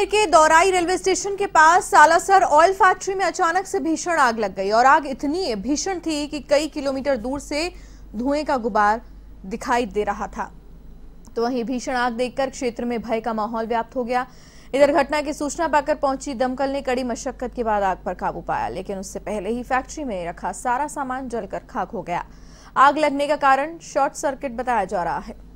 बीकानेर के दौराई railway station के पास Salasar oil factory में अचानक से भीषण आग लग गई और आग इतनी भीषण थी कि कई किलोमीटर दूर से धुएं का गुबार दिखाई दे रहा था तो वहीं भीषण आग देखकर क्षेत्र में भय का माहौल व्याप्त हो गया इधर घटना की सूचना पाकर पहुंची दमकल ने कड़ी मशक्कत के बाद आग पर काबू पाया लेकिन उससे पहले ही फैक्ट्री में रखा सारा सामान जलकर खाक हो गया आग लगने का कारण शॉर्ट सर्किट बताया जा रहा है